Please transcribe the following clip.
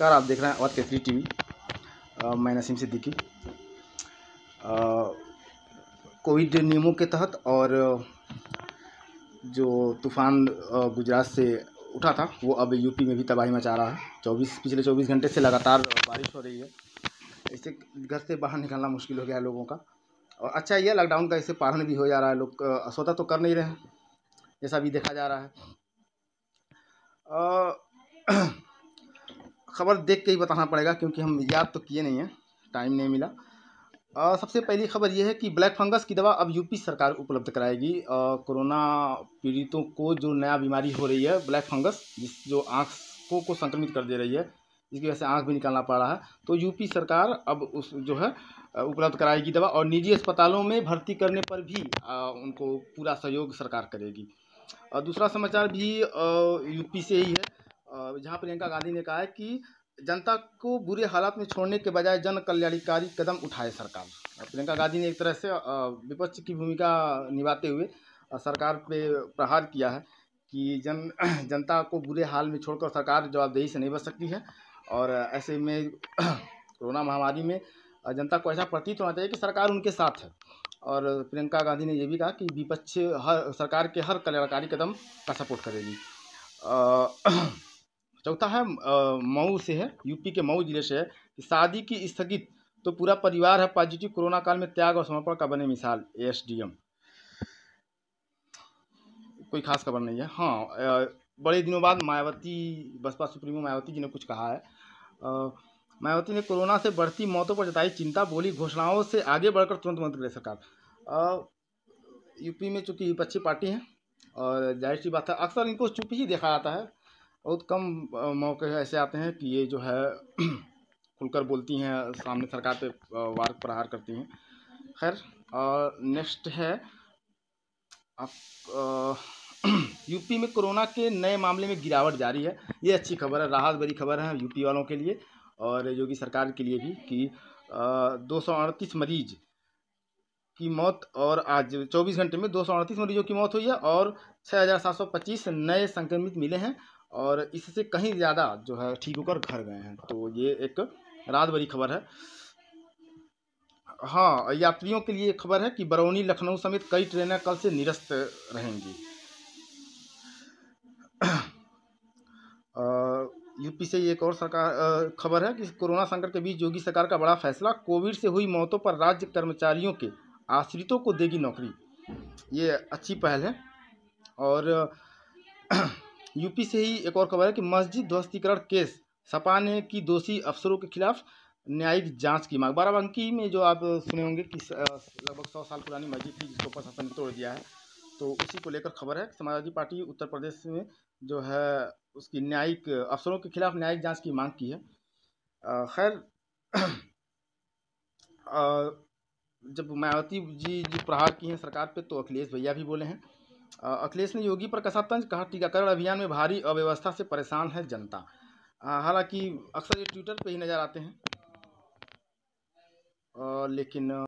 नमस्कार आप देख रहे हैं अवध केसरी टी वी मैं नसीम सिद्दीकी कोविड नियमों के तहत और जो तूफान गुजरात से उठा था वो अब यूपी में भी तबाही मचा रहा है 24 पिछले 24 घंटे से लगातार बारिश हो रही है इससे घर से बाहर निकलना मुश्किल हो गया है लोगों का और अच्छा यह लॉकडाउन का इससे पालन भी हो जा रहा है लोग असौता तो कर नहीं रहे हैं जैसा भी देखा जा रहा है आ, खबर देख के ही बताना पड़ेगा क्योंकि हम याद तो किए नहीं हैं टाइम नहीं मिला आ, सबसे पहली खबर यह है कि ब्लैक फंगस की दवा अब यूपी सरकार उपलब्ध कराएगी कोरोना पीड़ितों को जो नया बीमारी हो रही है ब्लैक फंगस जिस जो आँखों को संक्रमित कर दे रही है जिसकी वजह से आँख भी निकालना पड़ रहा है तो यूपी सरकार अब उस जो है उपलब्ध कराएगी दवा और निजी अस्पतालों में भर्ती करने पर भी आ, उनको पूरा सहयोग सरकार करेगी और दूसरा समाचार भी यूपी से ही है जहाँ प्रियंका गांधी ने कहा है कि जनता को बुरे हालात में छोड़ने के बजाय जन कल्याणकारी कदम उठाए सरकार प्रियंका गांधी ने एक तरह से विपक्ष की भूमिका निभाते हुए सरकार पे प्रहार किया है कि जन जनता को बुरे हाल में छोड़कर सरकार जवाबदेही से नहीं बच सकती है और ऐसे में कोरोना महामारी में जनता को ऐसा प्रतीत होना चाहिए कि सरकार उनके साथ है और प्रियंका गांधी ने ये भी कहा कि विपक्ष हर सरकार के हर कल्याणकारी कदम का सपोर्ट करेगी चौथा है मऊ से है यूपी के मऊ जिले से है कि शादी की स्थगित तो पूरा परिवार है पॉजिटिव कोरोना काल में त्याग और समर्पण का बने मिसाल एस कोई खास खबर नहीं है हाँ बड़े दिनों बाद मायावती बसपा सुप्रीमो मायावती जी ने कुछ कहा है मायावती ने कोरोना से बढ़ती मौतों पर जताई चिंता बोली घोषणाओं से आगे बढ़कर तुरंत मंत्री ले सरकार यूपी में चूंकि विपक्षी पार्टी है और जाहिर सी बात है अक्सर इनको चुप ही देखा जाता है बहुत कम मौके ऐसे आते हैं कि ये जो है खुलकर बोलती हैं सामने सरकार पे वार प्रहार करती हैं खैर नेक्स्ट है आप यूपी में कोरोना के नए मामले में गिरावट जारी है ये अच्छी खबर है राहत भरी खबर है यूपी वालों के लिए और योगी सरकार के लिए भी कि दो मरीज की मौत और आज 24 घंटे में दो मरीजों की मौत हुई है और 6,725 नए संक्रमित मिले हैं और इससे कहीं ज़्यादा जो है ठीक होकर घर गए हैं तो ये एक रात भरी खबर है हाँ यात्रियों के लिए खबर है कि बरौनी लखनऊ समेत कई ट्रेनें कल से निरस्त रहेंगी यूपी से एक और सरकार खबर है कि कोरोना संकट के बीच योगी सरकार का बड़ा फैसला कोविड से हुई मौतों पर राज्य कर्मचारियों के आश्रितों को देगी नौकरी ये अच्छी पहल है और यूपी से ही एक और खबर है कि मस्जिद ध्वस्तीकरण केस सपा ने की दोषी अफसरों के खिलाफ न्यायिक जांच की मांग बाराबंकी में जो आप सुने होंगे कि लगभग सौ साल पुरानी मस्जिद थी जिसको प्रशासन ने तोड़ दिया है तो उसी को लेकर खबर है समाजवादी पार्टी उत्तर प्रदेश में जो है उसकी न्यायिक अफसरों के खिलाफ न्यायिक जांच की मांग की है खैर जब मायावती जी जो प्रहार की हैं सरकार पे तो अखिलेश भैया भी बोले हैं अखिलेश ने योगी पर कसा तंज कहा टीकाकरण अभियान में भारी अव्यवस्था से परेशान है जनता हालांकि अक्सर ये ट्विटर पे ही नज़र आते हैं लेकिन